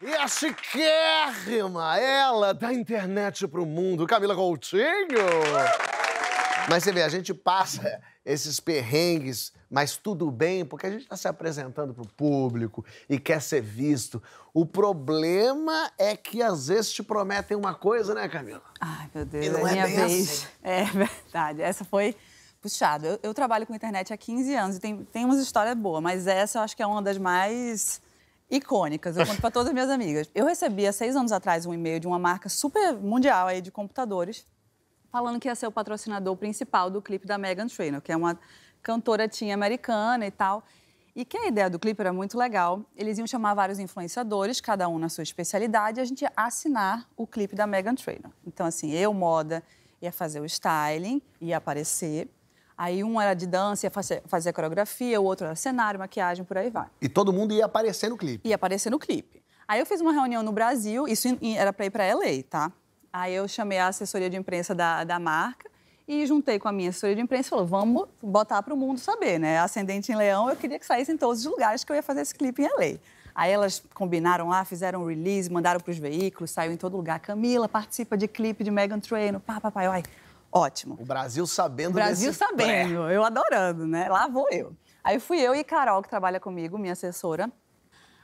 E a chiquérrima, ela, da internet pro mundo, Camila Coutinho. Mas você vê, a gente passa esses perrengues, mas tudo bem, porque a gente está se apresentando pro público e quer ser visto. O problema é que às vezes te prometem uma coisa, né, Camila? Ai, meu Deus, e não é, é minha bem vez. Assim. É verdade. Essa foi puxado. Eu, eu, trabalho com internet há 15 anos e tem, tem umas histórias boas, mas essa eu acho que é uma das mais icônicas, eu conto para todas as minhas amigas. Eu recebi há seis anos atrás um e-mail de uma marca super mundial aí de computadores, falando que ia ser o patrocinador principal do clipe da Megan Trainor, que é uma cantora tinha americana e tal. E que a ideia do clipe era muito legal. Eles iam chamar vários influenciadores, cada um na sua especialidade, e a gente ia assinar o clipe da Megan Trainor. Então, assim, eu, moda, ia fazer o styling, ia aparecer. Aí um era de dança, ia fazer, fazer coreografia, o outro era cenário, maquiagem, por aí vai. E todo mundo ia aparecer no clipe? Ia aparecer no clipe. Aí eu fiz uma reunião no Brasil, isso era para ir para LA, tá? Aí eu chamei a assessoria de imprensa da, da marca e juntei com a minha assessoria de imprensa e falou: vamos botar para o mundo saber, né? Ascendente em Leão, eu queria que saísse em todos os lugares que eu ia fazer esse clipe em LA. Aí elas combinaram lá, fizeram um release, mandaram para os veículos, saiu em todo lugar. Camila participa de clipe de Megan Trainor, pá, pá, pá. Ai, Ótimo. O Brasil sabendo O Brasil sabendo, pré. eu adorando, né? Lá vou eu. Aí fui eu e Carol, que trabalha comigo, minha assessora.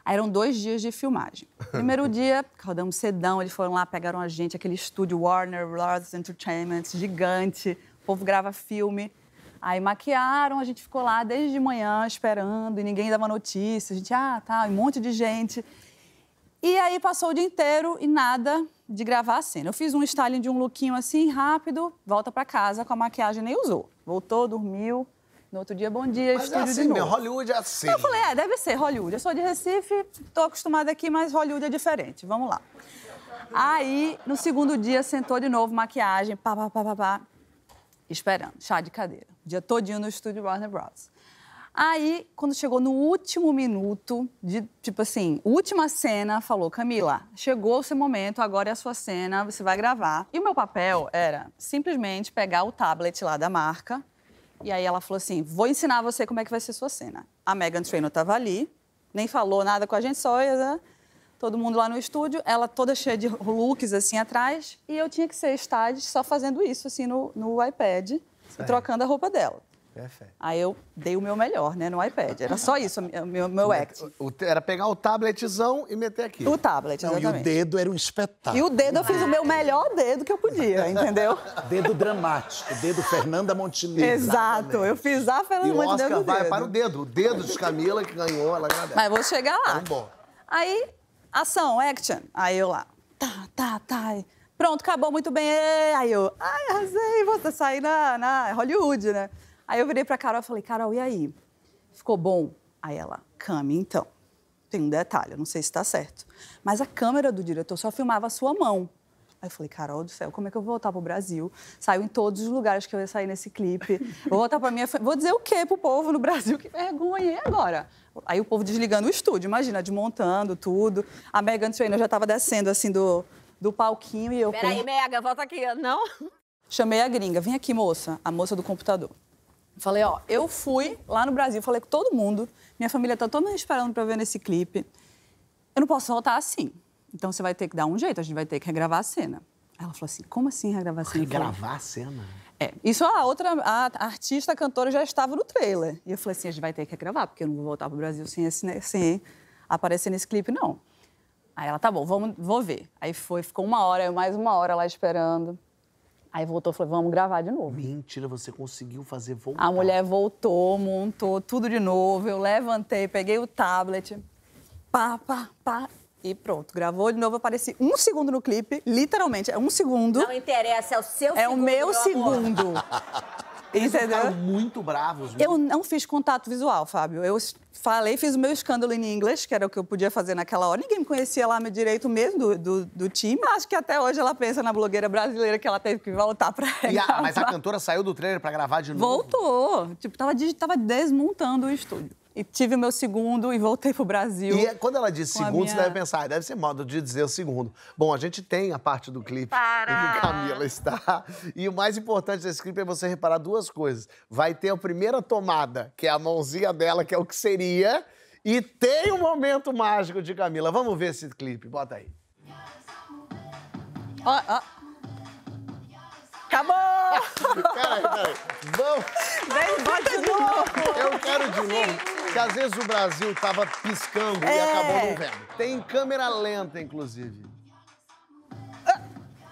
Aí eram dois dias de filmagem. Primeiro dia, rodamos sedão, eles foram lá, pegaram a gente, aquele estúdio Warner Bros. Entertainment, gigante. O povo grava filme. Aí maquiaram, a gente ficou lá desde de manhã esperando e ninguém dava notícia. A gente, ah, tá, um monte de gente. E aí passou o dia inteiro e nada de gravar a cena. Eu fiz um styling de um lookinho assim, rápido, volta para casa com a maquiagem nem usou. Voltou, dormiu. No outro dia, bom dia, mas é estúdio é assim, de novo. Meu, Hollywood é assim. Eu falei, é, deve ser Hollywood. Eu sou de Recife, tô acostumada aqui, mas Hollywood é diferente. Vamos lá. Aí, no segundo dia, sentou de novo, maquiagem, pá, pá, pá, pá, pá. Esperando, chá de cadeira. O dia todinho no estúdio Warner Bros. Aí, quando chegou no último minuto, de, tipo assim, última cena, falou: Camila, chegou o seu momento, agora é a sua cena, você vai gravar. E o meu papel era simplesmente pegar o tablet lá da marca. E aí ela falou assim: vou ensinar você como é que vai ser a sua cena. A Megan Trainor tava ali, nem falou nada com a gente, só né? todo mundo lá no estúdio, ela toda cheia de looks assim atrás, e eu tinha que ser estádio só fazendo isso assim no, no iPad, e trocando a roupa dela. Perfeito. Aí eu dei o meu melhor, né, no iPad. Era só isso, o meu, meu act. Era pegar o tabletzão e meter aqui. O tablet, Não, exatamente. e o dedo era um espetáculo. E o dedo, eu fiz o meu melhor dedo que eu podia, entendeu? dedo dramático, dedo Fernanda Montenegro. Exato, eu fiz a Fernanda e o Oscar vai dedo. para o dedo, o dedo de Camila que ganhou, ela ganhou Mas vou chegar lá. Tá bom. Aí, ação, action. Aí eu lá, tá, tá, tá. Pronto, acabou muito bem. Aí eu, ai, arrasei, você sair na, na Hollywood, né? Aí eu virei para Carol e falei, Carol, e aí? Ficou bom? Aí ela, Cami, então. Tem um detalhe, não sei se está certo. Mas a câmera do diretor só filmava a sua mão. Aí eu falei, Carol do céu, como é que eu vou voltar pro Brasil? Saiu em todos os lugares que eu ia sair nesse clipe. Vou voltar pra minha Vou dizer o quê pro povo no Brasil? Que vergonha agora. Aí o povo desligando o estúdio, imagina, desmontando tudo. A Megan Trainor já tava descendo assim do, do palquinho e eu. Peraí, como... Megan, volta aqui, não? Chamei a gringa, vem aqui, moça, a moça do computador. Falei, ó, eu fui lá no Brasil, falei com todo mundo, minha família tá toda esperando para ver nesse clipe. Eu não posso voltar assim. Então você vai ter que dar um jeito, a gente vai ter que regravar a cena. Ela falou assim: como assim regravar a cena? Regravar a cena? É. Isso a outra, a, artista, a cantora já estava no trailer. E eu falei assim: a gente vai ter que regravar, porque eu não vou voltar pro Brasil sem, esse, né, sem aparecer nesse clipe, não. Aí ela, tá bom, vamos, vou ver. Aí foi, ficou uma hora, mais uma hora lá esperando. Aí voltou e falou: vamos gravar de novo. Mentira, você conseguiu fazer voltar. A mulher voltou, montou tudo de novo. Eu levantei, peguei o tablet, pá, pá, pá. E pronto, gravou de novo, apareci um segundo no clipe, literalmente, é um segundo. Não interessa, é o seu é segundo. É o meu, meu segundo. Eles Entendeu? muito bravos. Mesmo. Eu não fiz contato visual, Fábio. Eu falei, fiz o meu escândalo em inglês, que era o que eu podia fazer naquela hora. Ninguém me conhecia lá meu direito mesmo do, do, do time. Acho que até hoje ela pensa na blogueira brasileira que ela teve que voltar pra a, Mas a cantora saiu do trailer pra gravar de novo? Voltou. Tipo, tava, tava desmontando o estúdio. E tive o meu segundo e voltei pro Brasil. E é, quando ela diz segundo, minha... você deve pensar, deve ser modo de dizer o segundo. Bom, a gente tem a parte do clipe Para. em que Camila está. E o mais importante desse clipe é você reparar duas coisas. Vai ter a primeira tomada, que é a mãozinha dela, que é o que seria. E tem um momento mágico de Camila. Vamos ver esse clipe, bota aí. Ó, ó. Acabou! peraí, peraí. Vamos! Vem, bota de novo! Eu quero de novo. Que às vezes o Brasil tava piscando é. e acabou não vendo. Tem câmera lenta, inclusive. Ah,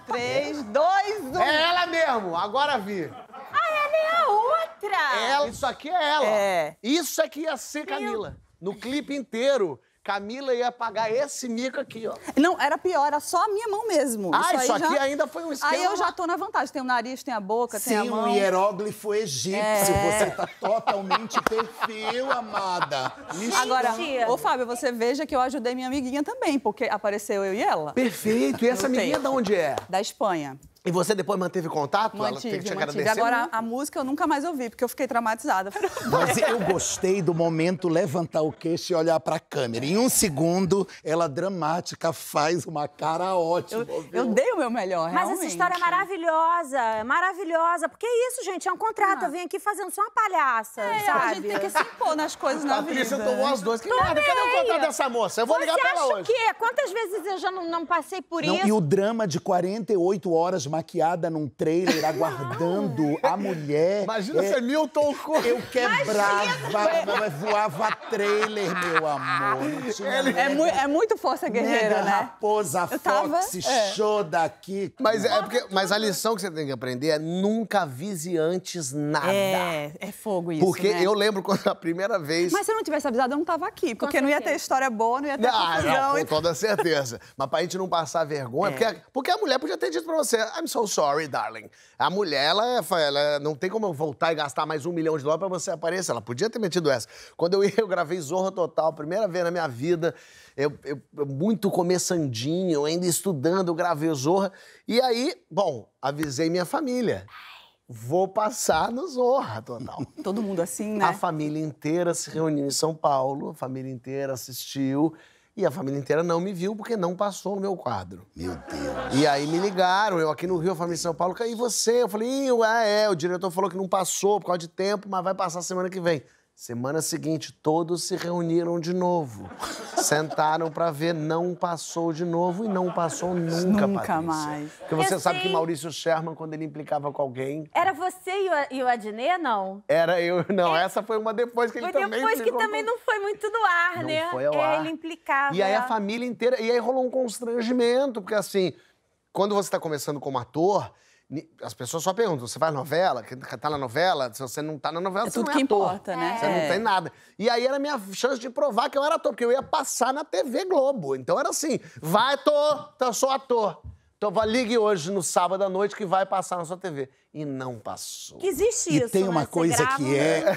três, dois, um. É ela mesmo, agora vi. Ah, ela é a outra. Ela, isso aqui é ela. É. Isso aqui ia ser Camila. No clipe inteiro. Camila ia pagar esse mico aqui, ó. Não, era pior, era só a minha mão mesmo. Ah, isso, isso aqui já... ainda foi um esquema. Aí eu já tô na vantagem. Tem o nariz, tem a boca, Sim, tem a mão. Sim, um hieróglifo egípcio. É... Você tá totalmente perfil, amada. Gente. Agora, ô Fábio, você veja que eu ajudei minha amiguinha também, porque apareceu eu e ela. Perfeito. E essa amiguinha de onde é? Da Espanha. E você depois manteve contato? Mantive, Ela tem que te mantive. Agora, a música eu nunca mais ouvi, porque eu fiquei traumatizada. Mas eu gostei do momento levantar o queixo e olhar pra câmera. Em um segundo, ela dramática faz uma cara ótima. Eu, eu dei o meu melhor, Mas realmente. essa história é maravilhosa, é maravilhosa. Porque é isso, gente, é um contrato. Não. Eu vim aqui fazendo só uma palhaça, é, sabe? A gente tem que se impor nas coisas na vida. Patrícia tomou as duas. Que nada, cadê o contrato dessa moça? Eu vou você ligar pra ela hoje. Você acha o quê? Quantas vezes eu já não, não passei por não, isso? E o drama de 48 horas maquiada num trailer, aguardando a mulher. Imagina é, se é Milton Cunha. Eu quebrava, voava trailer, meu amor. Ele... É, mu é, muito força guerreira, né? raposa, tava... fox, é. show daqui. Mas, é porque, mas a lição que você tem que aprender é nunca avise antes nada. É, é fogo isso, Porque né? eu lembro quando a primeira vez... Mas se eu não tivesse avisado, eu não tava aqui. Porque não ia ter história boa, não ia ter ah, Não, com toda certeza. mas pra gente não passar vergonha... É. Porque, porque a mulher podia ter dito pra você... I'm so sorry, darling. A mulher, ela, é ela não tem como eu voltar e gastar mais um milhão de dólares para você aparecer. Ela podia ter metido essa. Quando eu ia, eu gravei Zorro Total, primeira vez na minha vida. Eu, eu, muito começandinho, ainda estudando, gravei Zorra. E aí, bom, avisei minha família. Vou passar no Zorra Total. Todo mundo assim, né? A família inteira se reuniu em São Paulo, a família inteira assistiu. E a família inteira não me viu porque não passou no meu quadro. Meu Deus. E aí me ligaram, eu aqui no Rio, a família de São Paulo, e você? Eu falei, ah, é, o diretor falou que não passou por causa de tempo, mas vai passar semana que vem. Semana seguinte, todos se reuniram de novo. Sentaram para ver, não passou de novo e não passou nunca, Nunca Patrícia. mais. Porque você Eu sabe sei. que Maurício Sherman, quando ele implicava com alguém... Era você e o, Adnê não? Era eu, não. É. Essa foi uma depois que ele foi também... depois que também não foi muito do ar, não né? foi ao é, ar. Ele implicava. E aí a família inteira... E aí rolou um constrangimento, porque assim, quando você está começando como ator as pessoas só perguntam: você faz novela? Tá na novela? Se você não tá na novela, é você tudo não é que ator. importa, né? Você é. não tem nada. E aí era a minha chance de provar que eu era ator, porque eu ia passar na TV Globo. Então era assim: vai, ator, eu sou ator. Então vá, ligue hoje no sábado à noite que vai passar na sua TV. E não passou. Que existe e isso. E tem uma né? coisa grava, que é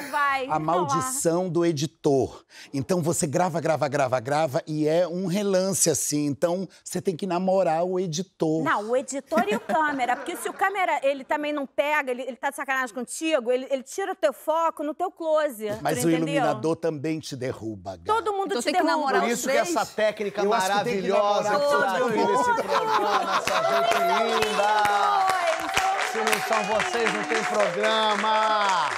a maldição do editor. Então você grava, grava, grava, grava e é um relance assim. Então você tem que namorar o editor. Não, o editor e o câmera. Porque se o câmera ele também não pega, ele, ele tá de sacanagem contigo, ele, ele tira o teu foco no teu close. Mas o entendeu? iluminador também te derruba. Gata. Todo mundo então, te tem namorar Por isso que essa técnica eu maravilhosa que, que você tá aqui nesse programa, essa gente linda! Se não são vocês, não tem programa!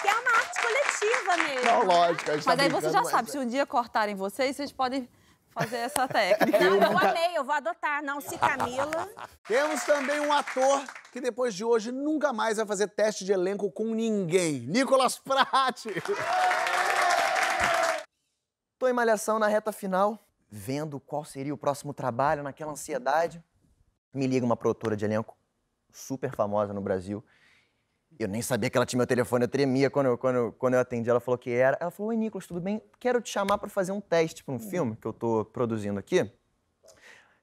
Que é uma arte coletiva mesmo. Não, né? lógico. A gente tá mas tá aí você já sabe, é. se um dia cortarem vocês, vocês podem fazer essa técnica. Não, eu tá- amei, eu vou adotar. Não se Camila. Temos também um ator que depois de hoje nunca mais vai fazer teste de elenco com ninguém. Nicolas Prati. Tô em malhação na reta final, vendo qual seria o próximo trabalho, naquela ansiedade. Me liga uma produtora de elenco super famosa no Brasil. Eu nem sabia que ela tinha meu telefone, eu tremia quando eu, quando quando eu atendi. Ela falou que era. Ela falou: Oi, Nicolas, tudo bem? Quero te chamar para fazer um teste para um filme que eu tô produzindo aqui.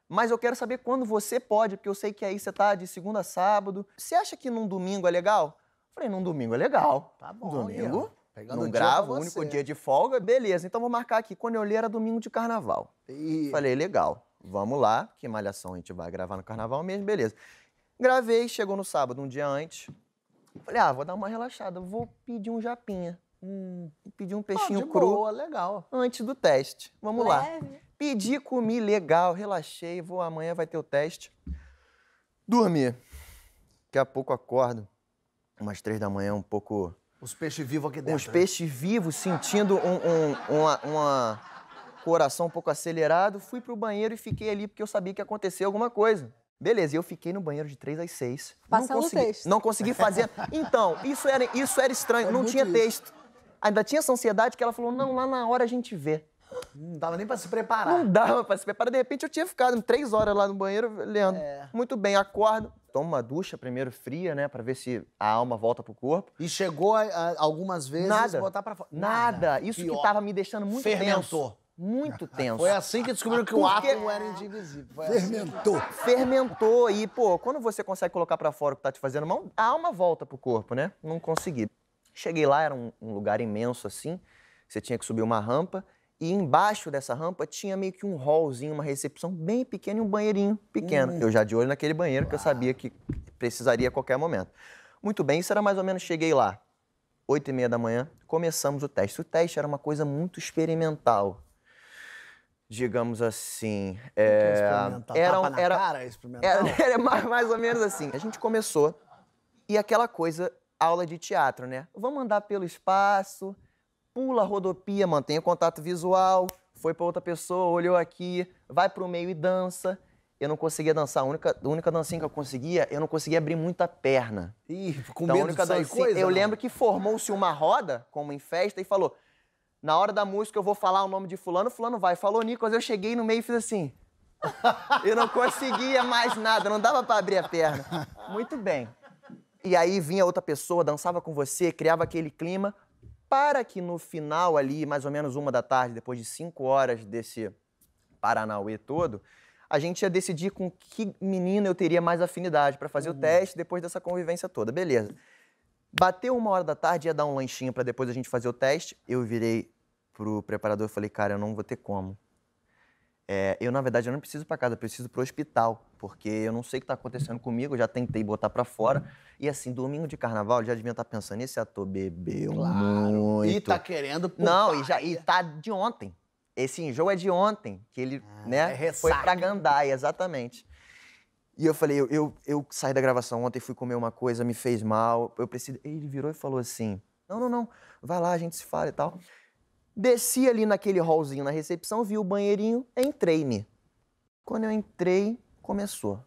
Mas eu quero saber quando você pode, porque eu sei que aí você tá de segunda a sábado. Você acha que num domingo é legal? Eu falei: Num domingo é legal. Tá bom. Domingo? Pegando não gravo, o único dia de folga, beleza. Então vou marcar aqui. Quando eu li era domingo de carnaval. E... Falei, legal, vamos lá, que malhação a gente vai gravar no carnaval mesmo, beleza. Gravei, chegou no sábado, um dia antes. Falei, ah, vou dar uma relaxada, vou pedir um japinha. Hum, pedir um ah, peixinho ah, cru. Boa, legal. Antes do teste. Vamos Leve. lá. Pedi, comi, legal, relaxei, vou amanhã vai ter o teste. Dormi. Daqui a pouco acordo, umas três da manhã, um pouco os peixes vivos aqui dentro. Os né? peixes vivos, sentindo um, um uma, uma, coração um pouco acelerado, fui pro banheiro e fiquei ali porque eu sabia que acontecer alguma coisa. Beleza, eu fiquei no banheiro de 3 às 6. Passando não consegui, texto. Não consegui fazer. Então, isso era, isso era estranho, é não tinha isso. texto. Ainda tinha essa ansiedade que ela falou: não, lá na hora a gente vê. Não dava nem pra se preparar. Não dava pra se preparar. De repente eu tinha ficado três horas lá no banheiro, lendo É. Muito bem, acordo toma uma ducha primeiro fria, né? Pra ver se a alma volta pro corpo. E chegou a, a, algumas vezes Nada. botar pra fora. Nada. Nada. Isso Pior. que tava me deixando muito Fermentou. tenso. Muito tenso. Foi assim que descobriram que o átomo era indivisível. Foi assim. Fermentou. Assim. Fermentou. E, pô, quando você consegue colocar para fora o que tá te fazendo mal, a alma volta pro corpo, né? Não consegui. Cheguei lá, era um, um lugar imenso assim. Você tinha que subir uma rampa. E embaixo dessa rampa tinha meio que um hallzinho, uma recepção bem pequena e um banheirinho pequeno. Hum. Eu já de olho naquele banheiro, porque que eu sabia que precisaria a qualquer momento. Muito bem, isso era mais ou menos, cheguei lá, 8 e meia da manhã, começamos o teste. O teste era uma coisa muito experimental. Digamos assim. É, eh, é, experimental? Era, Tapa era, cara experimental? Era, era mais, mais ou menos assim. A gente começou e aquela coisa, aula de teatro, né? Vamos andar pelo espaço, pula a rodopia, mantém o contato visual, foi para outra pessoa, olhou aqui, vai para o meio e dança. Eu não conseguia dançar. A única, a única dancinha que eu conseguia, eu não conseguia abrir muita perna. Ih, com então, medo única dancinha, coisa, Eu não. lembro que formou-se uma roda, como em festa, e falou: na hora da música eu vou falar o nome de fulano, fulano vai. Falou Nicolas, eu cheguei no meio e fiz assim. eu não conseguia mais nada, não dava para abrir a perna. Muito bem. E aí vinha outra pessoa, dançava com você, criava aquele clima para que no final ali, mais ou menos uma da tarde, depois de cinco horas desse Paranauê todo, a gente ia decidir com que menina eu teria mais afinidade para fazer uhum. o teste depois dessa convivência toda. Beleza. Bateu uma hora da tarde, ia dar um lanchinho para depois a gente fazer o teste. Eu virei pro preparador e falei, cara, eu não vou ter como. É, eu, na verdade, eu não preciso para casa, eu preciso para o hospital, porque eu não sei o que está acontecendo comigo, eu já tentei botar para fora. E assim, domingo de carnaval, já devia estar tá pensando, esse ator bebeu claro. muito. E tá querendo putar. Não, e, já, e tá de ontem. Esse enjoo é de ontem, que ele ah, né, é foi para Gandai, exatamente. E eu falei, eu, eu, eu, saí da gravação ontem, fui comer uma coisa, me fez mal, eu preciso... Ele virou e falou assim, não, não, não, vai lá, a gente se fala e tal. Desci ali naquele hallzinho na recepção, vi o banheirinho, entrei-me. Quando eu entrei, começou.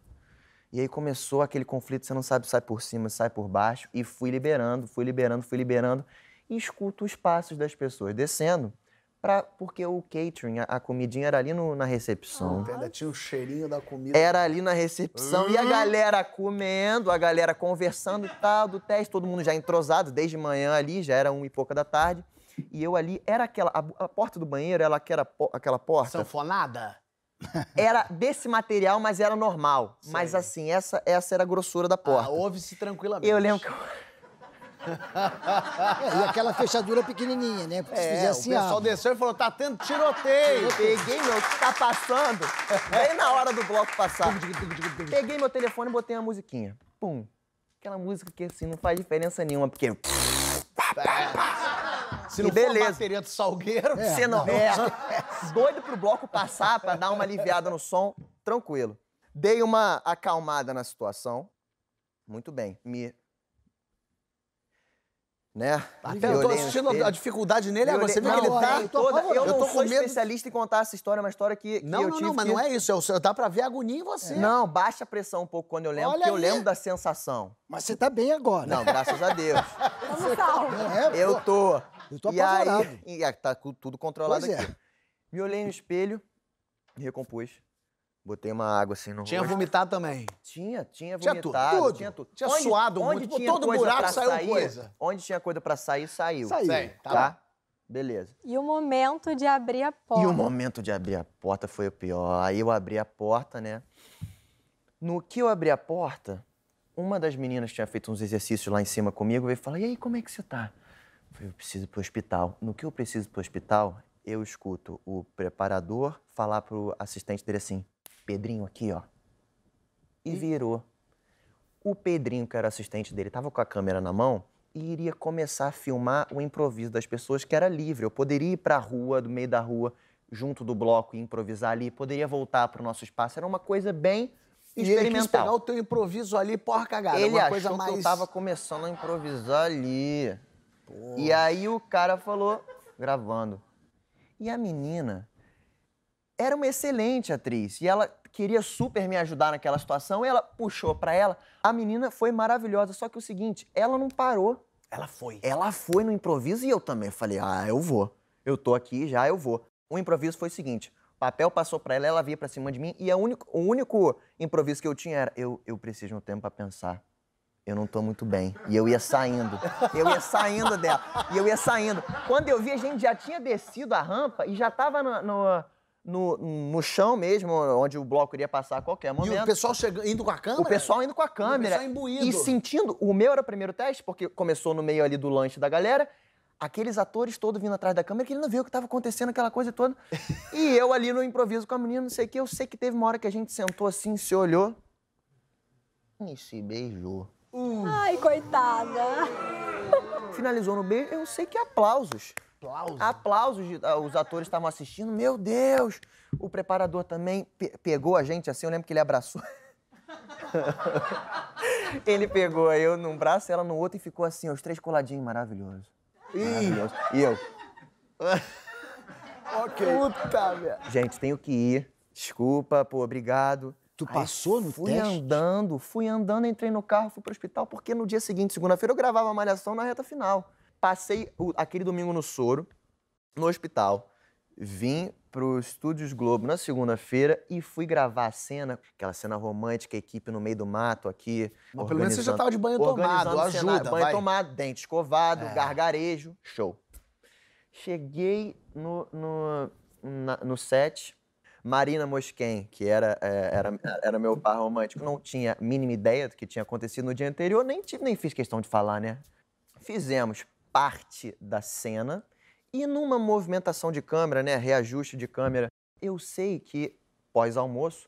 E aí começou aquele conflito, você não sabe se sai por cima, sai por baixo, e fui liberando, fui liberando, fui liberando, e escuto os passos das pessoas descendo, pra, porque o catering, a, a comidinha era ali no, na recepção. ainda ah, tinha o cheirinho da comida. Era ali na recepção, e a hum. galera comendo, a galera conversando e tal, do teste, todo mundo já entrosado, desde manhã ali, já era um e pouca da tarde. E eu ali, era aquela. A, a porta do banheiro era aquela, aquela porta. Sanfonada? Era desse material, mas era normal. Mas assim, essa, essa era a grossura da ah, porta. Ah, ouve-se tranquilamente. Eu lembro que. é, e aquela fechadura pequenininha, né? Porque é, se fizer assim, o pessoal abre. Assim, desceu e falou, tá tendo tiroteio. Peguei meu, tá passando, bem na hora do bloco passar. Peguei meu telefone e botei uma musiquinha. Pum. Aquela música que, assim, não faz diferença nenhuma, porque... É. Se não e beleza. for bateria do Salgueiro... É, você não. É. Doido pro bloco passar pra dar uma aliviada no som, tranquilo. Dei uma acalmada na situação. Muito bem. Me... Né? Tá eu tô assistindo a dificuldade nele agora. Você viu que ele tá... Eu eu não sou especialista em contar essa história, uma história que, Não, não, não, mas não é isso. Eu, dá pra ver a agonia em você. Não, baixa a pressão um pouco quando eu lembro, porque eu lembro da sensação. Mas você tá bem agora. Não, graças a Deus. Tá é, eu tô... Eu tô e apavorado. Aí, e tá tudo controlado pois é. aqui. É. Me olhei no espelho, me recompus. Botei uma água assim no Tinha rosto. vomitado também? Tinha, tinha vomitado. Tinha tudo. Tinha, tinha onde, suado onde muito. Tinha todo buraco saiu sair, coisa. Onde tinha coisa pra sair, saiu. Saiu. Sei, tá? tá? Beleza. E o momento de abrir a porta. E o momento de abrir a porta foi o pior. Aí eu abri a porta, né? No que eu abri a porta, uma das meninas tinha feito uns exercícios lá em cima comigo, veio falar, e aí, como é que você tá? Eu preciso ir para o hospital. No que eu preciso para o hospital, eu escuto o preparador falar para o assistente dele assim: Pedrinho aqui, ó. E, virou. O Pedrinho, que era assistente dele, estava com a câmera na mão e iria começar a filmar o improviso das pessoas, que era livre. Eu poderia ir para a rua, do meio da rua, junto do bloco e improvisar ali, poderia voltar para o nosso espaço. Era uma coisa bem e ele quis pegar o teu improviso ali, porra cagada. Ele uma achou coisa mais... que eu tava começando a improvisar ali. E aí o cara falou, gravando. E a menina era uma excelente atriz. E ela queria super me ajudar naquela situação. ela puxou para ela. A menina foi maravilhosa. Só que o seguinte, ela não parou. Ela foi. Ela foi no improviso e eu também. Falei, ah, eu vou. Eu tô aqui já, eu vou. O improviso foi o seguinte: o papel passou para ela, ela via para cima de mim. E a único, o único improviso que eu tinha era: eu, eu preciso de um tempo para pensar eu não tô muito bem. E eu ia saindo. Eu ia saindo dela. E eu ia saindo. Quando eu vi, a gente já tinha descido a rampa e já tava no, no, no, no chão mesmo, onde o bloco iria passar a qualquer momento. E o pessoal chegando, indo com a câmera? O pessoal indo com a câmera. O E sentindo. O meu era o primeiro teste, porque começou no meio ali do lanche da galera. Aqueles atores todos vindo atrás da câmera, que ele não viu o que estava acontecendo, aquela coisa toda. E eu ali no improviso com a menina, não sei o que. Eu sei que teve uma hora que a gente sentou assim, se olhou. E se beijou. Uh. Ai, coitada. Finalizou no B, eu sei que é aplausos. Aplausos? Aplausos, de, uh, os atores estavam assistindo. Meu Deus! O preparador também pe pegou a gente assim, eu lembro que ele abraçou. ele pegou eu num braço, ela no outro e ficou assim, os três coladinhos, maravilhoso. maravilhoso. E eu. ok. Puta, minha. Gente, tenho que ir. Desculpa, pô, obrigado. Tu Aí passou no fui teste? Fui andando, fui andando, entrei no carro, fui pro hospital, porque no dia seguinte, segunda-feira, eu gravava a malhação na reta final. Passei o, aquele domingo no soro, no hospital. Vim pro Estúdios Globo na segunda-feira e fui gravar a cena, aquela cena romântica, equipe no meio do mato aqui. Mas pelo menos você já tava de banho tomado, ajuda, cenário, Banho vai. tomado, dente escovado, é. gargarejo, show. Cheguei no, no, na, no set, Marina Mosquen, que era, é, era, era meu par romântico, não tinha mínima ideia do que tinha acontecido no dia anterior, nem, nem fiz questão de falar, né? Fizemos parte da cena e numa movimentação de câmera, né? Reajuste de câmera. Eu sei que, pós-almoço,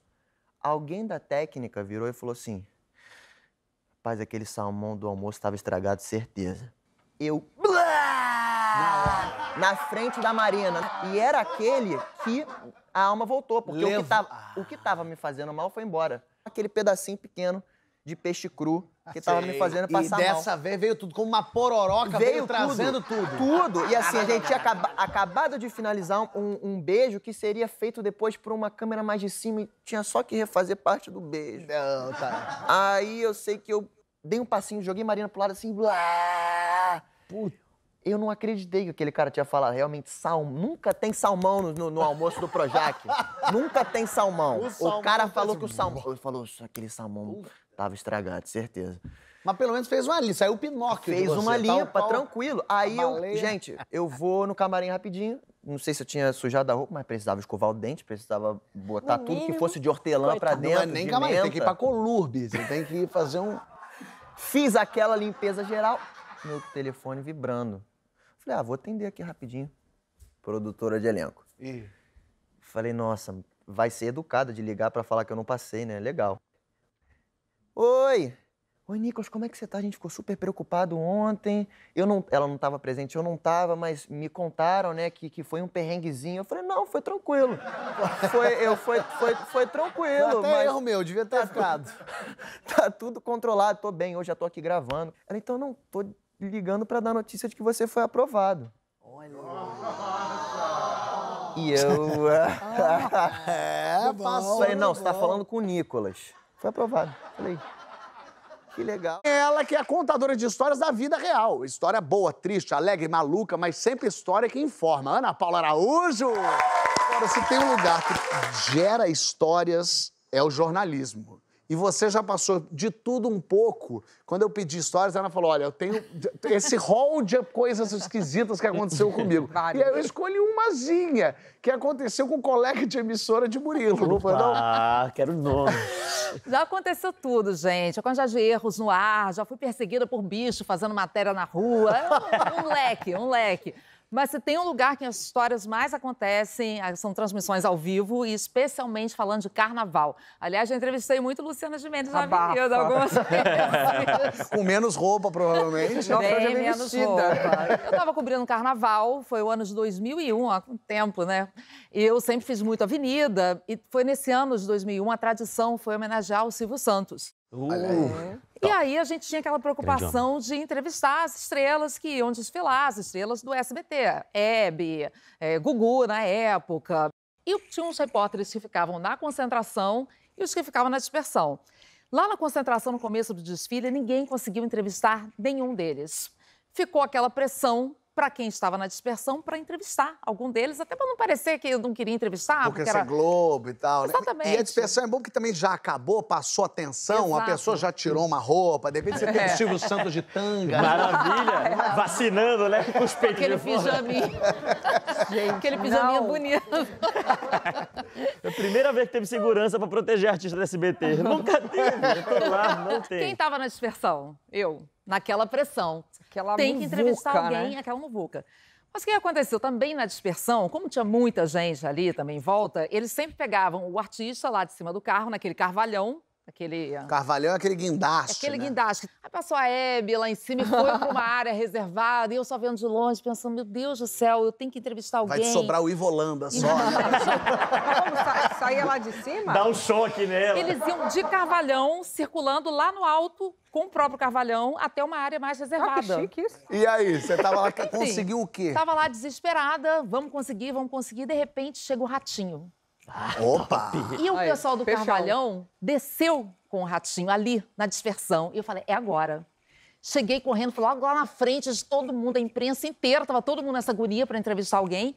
alguém da técnica virou e falou assim: Rapaz, aquele salmão do almoço estava estragado, certeza. Eu. Não na frente da Marina. E era aquele que a alma voltou, porque Levo... o, que tava, o que tava me fazendo mal foi embora. Aquele pedacinho pequeno de peixe cru que estava tava me fazendo passar mal. E dessa mal. vez veio tudo, como uma pororoca, veio, veio trazendo tudo. Tudo. tudo. E assim, a gente tinha acaba, acabado de finalizar um, um, beijo que seria feito depois por uma câmera mais de cima e tinha só que refazer parte do beijo. Não, tá. Aí eu sei que eu dei um passinho, joguei Marina pro lado assim, blá. Puta. Eu não acreditei que aquele cara tinha falado realmente salmão. Nunca tem salmão no, no, no almoço do Projac. Nunca tem salmão. O, salmão o cara falou que o salmão. Ele falou, aquele salmão estava tava estragado, certeza. Mas pelo menos fez uma linha, saiu o Pinóquio. Fez uma limpa, tá um tranquilo. Aí eu. Gente, eu vou no camarim rapidinho. Não sei se eu tinha sujado a roupa, mas precisava escovar o dente, precisava botar no tudo mínimo. que fosse de hortelã Coitado. pra dentro. Não é nem de camarim, menta. tem que ir pra Colurbe. Você tem que fazer um. Fiz aquela limpeza geral, meu telefone vibrando. Falei, ah, vou atender aqui rapidinho. Produtora de elenco. E... Falei, nossa, vai ser educada de ligar para falar que eu não passei, né? Legal. Oi! Oi, Nicolas, como é que você tá? A gente ficou super preocupado ontem. Eu não, ela não estava presente, eu não estava, mas me contaram, né, que, que foi um perrenguezinho. Eu falei, não, foi tranquilo. Foi, eu, foi, foi, foi tranquilo. Foi até mas... erro meu, devia ter tá ficado. tá tudo controlado, tô bem, hoje já tô aqui gravando. Ela, então, não, tô ligando para dar notícia de que você foi aprovado. Olha. E eu. Ah, ah, é, passou. Falei, não, você tá falando com o Nicolas. Foi aprovado. Falei. Que legal. Ela que é contadora de histórias da vida real. História boa, triste, alegre, maluca, mas sempre história que informa. Ana Paula Araújo! Agora, se tem um lugar que gera histórias, é o jornalismo. E você já passou de tudo um pouco. Quando eu pedi histórias, ela falou: olha, eu tenho esse rol de coisas esquisitas que aconteceu comigo. Vale. E aí eu escolhi umazinha, que aconteceu com um colega de emissora de Murilo. Ah, quero nome. Já aconteceu tudo, gente. Eu de erros no ar, já fui perseguida por bicho fazendo matéria na rua. É um, um leque, um leque. Mas se tem um lugar que as histórias mais acontecem, são transmissões ao vivo, e especialmente falando de carnaval. Aliás, já entrevistei muito Luciana de Mendes na Avenida algumas vezes. Com menos roupa, provavelmente. Bem, Nossa, bem menos vestida. roupa. Eu estava cobrindo carnaval, foi o ano de 2001, há um tempo, né? E eu sempre fiz muito avenida, e foi nesse ano de 2001, a tradição foi homenagear o Silvio Santos. Uh. E então. aí a gente tinha aquela preocupação Entendi. de entrevistar as estrelas que iam desfilar, as estrelas do SBT, Hebe, é, Gugu na época. E tinha uns repórteres que ficavam na concentração e os que ficavam na dispersão. Lá na concentração, no começo do desfile, ninguém conseguiu entrevistar nenhum deles. Ficou aquela pressão para quem estava na dispersão para entrevistar algum deles, até para não parecer que eu não queria entrevistar. Porque, porque era Globo e tal, Exatamente. né? E a dispersão é bom que também já acabou, passou a tensão, Exato. a pessoa já tirou uma roupa, de repente você é. o Silvio Santos de tanga. Né? Maravilha! É. Vacinando, né? Com os peitos Aquele pijaminha. Gente, Aquele pijaminha não. bonito. É a primeira vez que teve segurança para proteger artista da SBT. Nunca teve. Eu tô lá, não tem. Quem estava na dispersão? Eu naquela pressão. Aquela Tem que entrevistar muvuca, né? alguém, né? aquela muvuca. Mas o que aconteceu? Também na dispersão, como tinha muita gente ali também em volta, eles sempre pegavam o artista lá de cima do carro, naquele carvalhão, Aquele... Carvalhão é aquele guindaste. É aquele né? guindaste. Aí passou a Hebe lá em cima e foi para uma área reservada. E eu só vendo de longe, pensando, meu Deus do céu, eu tenho que entrevistar alguém. Vai sobrar o Ivo Holanda só. Como? Né? saía lá de cima? Dá um choque nela. Eles iam de Carvalhão, circulando lá no alto, com o próprio Carvalhão, até uma área mais reservada. Ah, que chique isso. E aí, você tava lá, Enfim, conseguiu o quê? Tava lá desesperada, vamos conseguir, vamos conseguir. De repente, chega o Ratinho. Ah, Opa! Top. E o pessoal do Carvalhão desceu com o ratinho ali na dispersão. E eu falei, é agora. Cheguei correndo, fui logo lá na frente de todo mundo, a imprensa inteira, tava todo mundo nessa agonia para entrevistar alguém.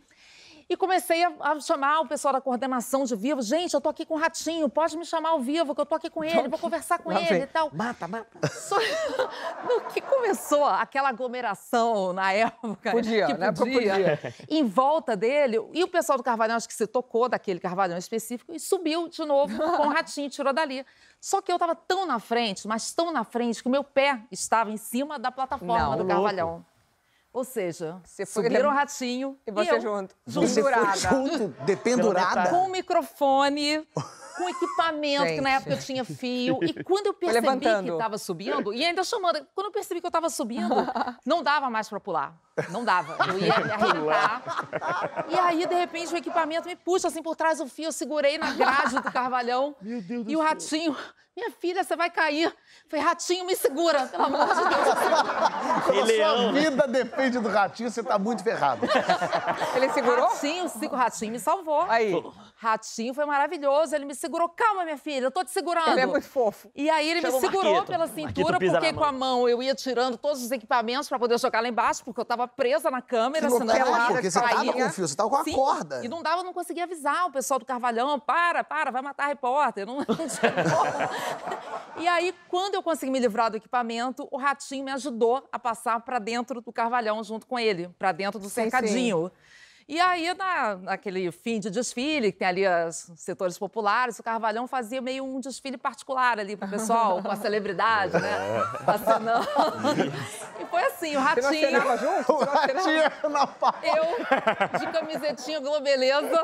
E comecei a, a, chamar o pessoal da coordenação de vivo. Gente, eu tô aqui com o Ratinho, pode me chamar ao vivo, que eu tô aqui com ele, vou conversar com ele e tal. Mata, mata. Só no que começou aquela aglomeração na época. Podia, que né? podia, né? Podia. Em volta dele, e o pessoal do Carvalhão, acho que se tocou daquele Carvalhão específico, e subiu de novo com o Ratinho, tirou dali. Só que eu tava tão na frente, mas tão na frente, que o meu pé estava em cima da plataforma Não, do louco. Carvalhão. Ou seja, você subiram o ratinho e você e eu, junto. Pendurada. junto, dependurada. Com o microfone, com equipamento, que na época eu tinha fio. E quando eu percebi que estava subindo, e ainda chamando, quando eu percebi que eu estava subindo, não dava mais para pular. Não dava. Eu ia me arrebentar. e aí, de repente, o equipamento me puxa assim por trás do fio, eu segurei na grade do carvalhão. Meu Deus do céu. E o ratinho minha filha, você vai cair. Foi falei, ratinho, me segura, pelo amor de Deus. Quando a sua vida depende do ratinho, você tá muito ferrado. Ele segurou? Ratinho, o ratinho me salvou. Aí. Ratinho foi maravilhoso, ele me segurou. Calma, minha filha, eu tô te segurando. Ele é muito fofo. E aí ele Chegou me segurou Marquito. pela cintura, porque com a mão eu ia tirando todos os equipamentos pra poder jogar lá embaixo, porque eu tava presa na câmera, senão assim, Porque você tava com o fio, você tava com a Sim, corda. E não dava, não conseguia avisar o pessoal do Carvalhão, para, para, vai matar a repórter. Não, não tinha como. E aí, quando eu consegui me livrar do equipamento, o ratinho me ajudou a passar para dentro do carvalhão junto com ele, para dentro do cercadinho. Sim, sim. E aí, na, naquele fim de desfile, que tem ali os setores populares, o Carvalhão fazia meio um desfile particular ali pro pessoal, com a celebridade, né? É. Passando. E foi assim, o Ratinho... Você não junto? O Ratinho na palma. Eu, de camisetinha Globeleza,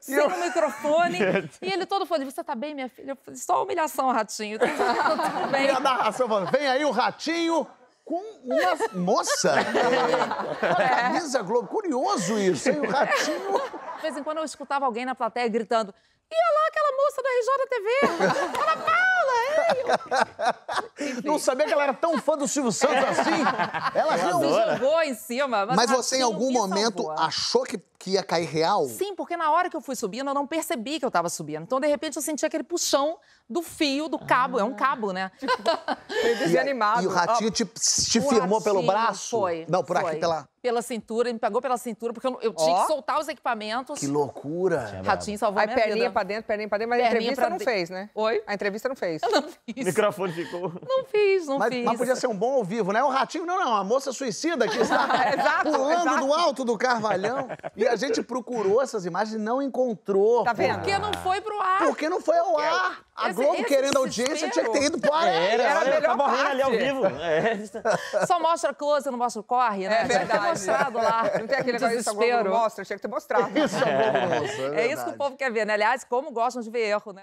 sem eu... o microfone. e ele todo falando, você tá bem, minha filha? Eu falei, só humilhação, Ratinho. Tá tudo bem. Filha da ração, vem aí o Ratinho com uma moça. É, camisa é. Globo. Curioso isso, hein? O ratinho. De vez em quando eu escutava alguém na plateia gritando: e olha lá aquela moça da RJTV! Ana Paula! Hein? Não sabia que ela era tão fã do Silvio Santos assim. Ela realmente jogou em cima. Mas, mas você, em algum momento, salvou. achou que que ia cair real? Sim, porque na hora que eu fui subindo, eu não percebi que eu tava subindo. Então, de repente, eu senti aquele puxão do fio, do cabo. Ah. É um ah. cabo, né? Tipo, desanimado. E, e, o ratinho te, te o firmou ratinho pelo braço? Foi. Não, por foi. aqui, pela... Pela cintura, ele me pegou pela cintura, porque eu, eu tinha oh. que soltar os equipamentos. Que loucura. Ratinho salvou Aí, minha perninha vida. pra dentro, perninha pra dentro, mas perninha a entrevista não de... fez, né? Oi? A entrevista não fez. Eu não fiz. O microfone ficou. Não fiz, não mas, fiz. Mas podia ser um bom ao vivo, né? O ratinho, não, não, a moça suicida que está exato, pulando exato. do alto do Carvalhão. E a gente procurou essas imagens e não encontrou. Tá vendo? Porque não foi pro ar. Porque não foi ao é ar. A Globo esse querendo audiência tinha que ter ido pro ar. Era, era, morrer tá morrendo ali ao vivo. É. Só mostra close, não mostra o corre, né? É tinha que ter mostrado lá. Não tem aquele negócio que a Globo mostra, tinha que ter mostrado. Isso, é. É, é isso que o povo quer ver, né? Aliás, como gostam de ver erro, né?